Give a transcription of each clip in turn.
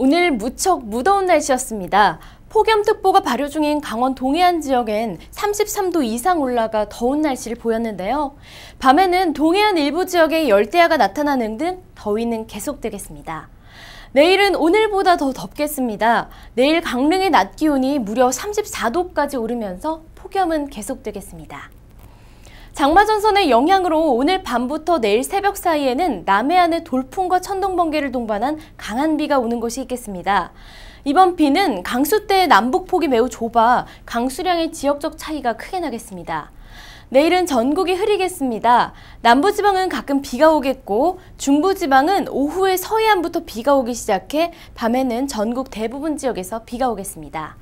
오늘 무척 무더운 날씨였습니다. 폭염특보가 발효 중인 강원 동해안 지역엔 33도 이상 올라가 더운 날씨를 보였는데요. 밤에는 동해안 일부 지역에 열대야가 나타나는 등 더위는 계속되겠습니다. 내일은 오늘보다 더 덥겠습니다. 내일 강릉의 낮 기온이 무려 34도까지 오르면서 폭염은 계속되겠습니다. 장마전선의 영향으로 오늘 밤부터 내일 새벽 사이에는 남해안에 돌풍과 천둥번개를 동반한 강한 비가 오는 곳이 있겠습니다. 이번 비는 강수대의 남북폭이 매우 좁아 강수량의 지역적 차이가 크게 나겠습니다. 내일은 전국이 흐리겠습니다. 남부지방은 가끔 비가 오겠고 중부지방은 오후에 서해안부터 비가 오기 시작해 밤에는 전국 대부분 지역에서 비가 오겠습니다.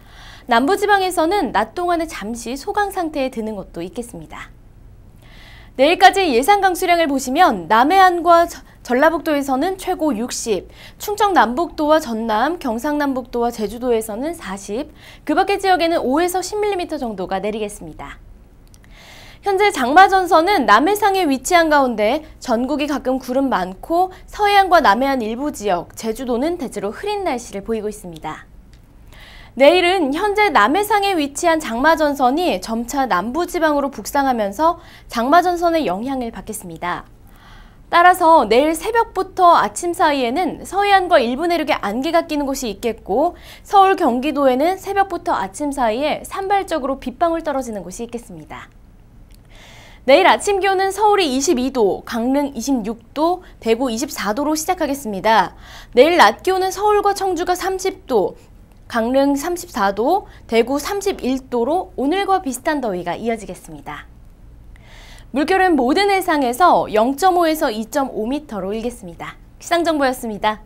남부지방에서는 낮 동안에 잠시 소강 상태에 드는 곳도 있겠습니다. 내일까지 예상 강수량을 보시면 남해안과 전라북도에서는 최고 60, 충청 남북도와 전남, 경상 남북도와 제주도에서는 40, 그 밖의 지역에는 5에서 10mm 정도가 내리겠습니다. 현재 장마전선은 남해상에 위치한 가운데 전국이 가끔 구름 많고 서해안과 남해안 일부 지역, 제주도는 대체로 흐린 날씨를 보이고 있습니다. 내일은 현재 남해상에 위치한 장마전선이 점차 남부지방으로 북상하면서 장마전선의 영향을 받겠습니다. 따라서 내일 새벽부터 아침 사이에는 서해안과 일부 내륙에 안개가 끼는 곳이 있겠고 서울, 경기도에는 새벽부터 아침 사이에 산발적으로 빗방울 떨어지는 곳이 있겠습니다. 내일 아침 기온은 서울이 22도, 강릉 26도, 대구 24도로 시작하겠습니다. 내일 낮 기온은 서울과 청주가 30도, 강릉 34도, 대구 31도로 오늘과 비슷한 더위가 이어지겠습니다. 물결은 모든 해상에서 0.5에서 2.5m로 일겠습니다. 기상정보였습니다.